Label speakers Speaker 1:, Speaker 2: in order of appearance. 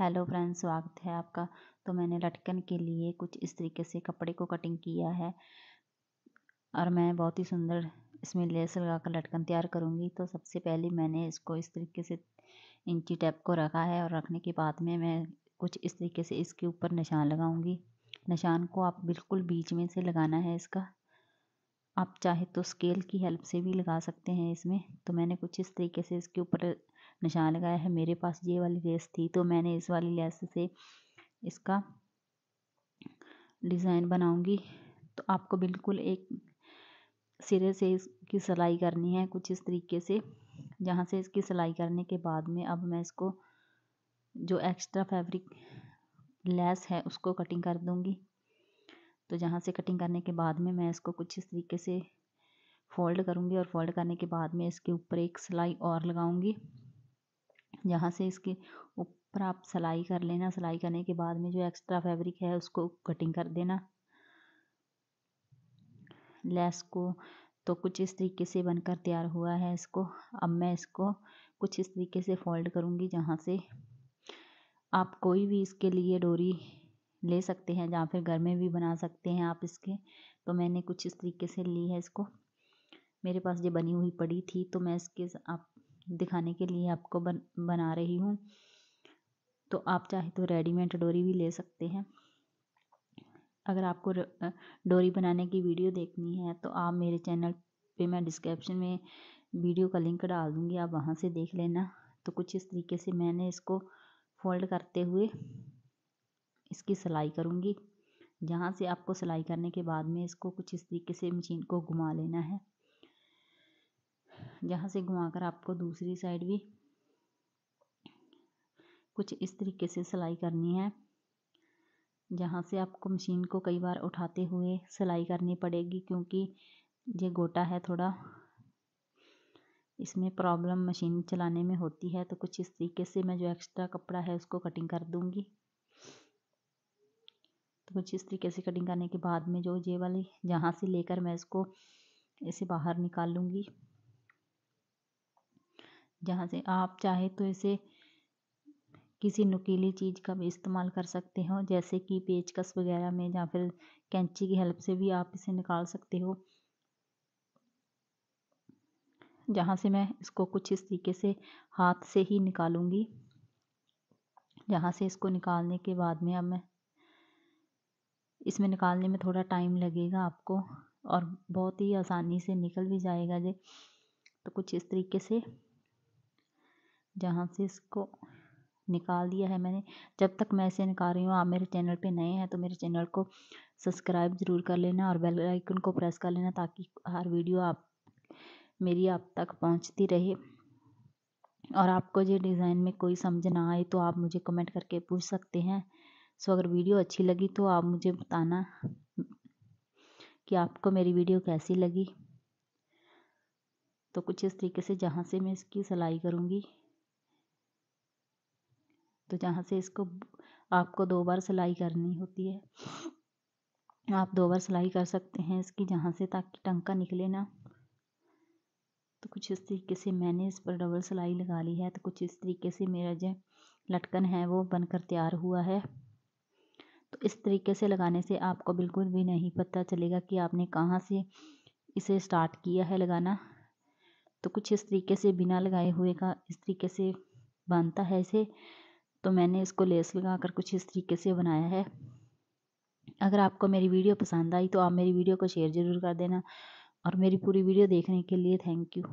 Speaker 1: hello friends स्वागत है आपका तो मैंने लटकन के लिए कुछ इस तरीके से कपड़े को कटिंग किया है और मैं बहुत ही सुंदर इसमें लेस लगा कर लटकन तैयार करूँगी तो सबसे पहले मैंने इसको इस तरीके से इंची टैप को रखा है और रखने के बाद में मैं कुछ इस तरीके से इसके ऊपर निशान लगाऊंगी निशान को आप बिल्कुल बीच में से लगाना है इसका आप चाहे तो स्केल की हेल्प से भी लगा सकते हैं इसमें तो मैंने कुछ इस तरीके से इसके ऊपर निशान लगाया है मेरे पास ये वाली लेस थी तो मैंने इस वाली लेस से इसका डिज़ाइन बनाऊंगी तो आपको बिल्कुल एक सिरे से इसकी सिलाई करनी है कुछ इस तरीके से जहाँ से इसकी सिलाई करने के बाद में अब मैं इसको जो एक्स्ट्रा फैब्रिक लेस है उसको कटिंग कर दूंगी तो जहाँ से कटिंग करने के बाद में मैं इसको कुछ इस तरीके से फ़ोल्ड करूँगी और फोल्ड करने के बाद में इसके ऊपर एक सिलाई और लगाऊँगी यहाँ से इसके ऊपर आप सिलाई कर लेना सिलाई करने के बाद में जो एक्स्ट्रा फैब्रिक है उसको कटिंग कर देना लेस को तो कुछ इस तरीके से बनकर तैयार हुआ है इसको अब मैं इसको कुछ इस तरीके से फोल्ड करूँगी जहाँ से आप कोई भी इसके लिए डोरी ले सकते हैं जहाँ फिर घर में भी बना सकते हैं आप इसके तो मैंने कुछ इस तरीके से ली है इसको मेरे पास ये बनी हुई पड़ी थी तो मैं इसके आप दिखाने के लिए आपको बन बना रही हूँ तो आप चाहे तो रेडीमेड डोरी भी ले सकते हैं अगर आपको डोरी बनाने की वीडियो देखनी है तो आप मेरे चैनल पे मैं डिस्क्रिप्शन में वीडियो का लिंक डाल दूँगी आप वहाँ से देख लेना तो कुछ इस तरीके से मैंने इसको फोल्ड करते हुए इसकी सिलाई करूँगी जहाँ से आपको सिलाई करने के बाद में इसको कुछ इस तरीके से मशीन को घुमा लेना है जहाँ से घुमाकर आपको दूसरी साइड भी कुछ इस तरीके से सिलाई करनी है जहाँ से आपको मशीन को कई बार उठाते हुए सिलाई करनी पड़ेगी क्योंकि ये गोटा है थोड़ा इसमें प्रॉब्लम मशीन चलाने में होती है तो कुछ इस तरीके से मैं जो एक्स्ट्रा कपड़ा है उसको कटिंग कर दूँगी तो कुछ इस तरीके से कटिंग करने के बाद में जो ये वाली जहाँ से लेकर मैं इसको इसे बाहर निकाल लूँगी जहाँ से आप चाहे तो इसे किसी नुकीली चीज़ का भी इस्तेमाल कर सकते हो जैसे कि पेचकस वगैरह में या फिर कैंची की हेल्प से भी आप इसे निकाल सकते हो जहाँ से मैं इसको कुछ इस तरीके से हाथ से ही निकालूंगी जहाँ से इसको निकालने के बाद में अब मैं इसमें निकालने में थोड़ा टाइम लगेगा आपको और बहुत ही आसानी से निकल भी जाएगा ये तो कुछ इस तरीके से जहाँ से इसको निकाल दिया है मैंने जब तक मैं इसे निकाल रही हूँ आप मेरे चैनल पे नए हैं तो मेरे चैनल को सब्सक्राइब ज़रूर कर लेना और बेल आइकन को प्रेस कर लेना ताकि हर वीडियो आप मेरी आप तक पहुँचती रहे और आपको ये डिज़ाइन में कोई समझ ना आए तो आप मुझे कमेंट करके पूछ सकते हैं सो अगर वीडियो अच्छी लगी तो आप मुझे बताना कि आपको मेरी वीडियो कैसी लगी तो कुछ इस तरीके से जहाँ से मैं इसकी सिलाई करूँगी तो जहाँ से इसको आपको दो बार सिलाई करनी होती है आप दो बार सिलाई कर सकते हैं इसकी जहाँ से ताकि टंका निकले ना तो कुछ इस तरीके से मैंने इस पर डबल सिलाई लगा ली है तो कुछ इस तरीके से मेरा जो लटकन है वो बनकर तैयार हुआ है तो इस तरीके से लगाने से आपको बिल्कुल भी नहीं पता चलेगा कि आपने कहाँ से इसे स्टार्ट किया है लगाना तो कुछ इस तरीके से बिना लगाए हुए का इस तरीके से बांधता है इसे तो मैंने इसको लेस लगा कर कुछ इस तरीके से बनाया है अगर आपको मेरी वीडियो पसंद आई तो आप मेरी वीडियो को शेयर ज़रूर कर देना और मेरी पूरी वीडियो देखने के लिए थैंक यू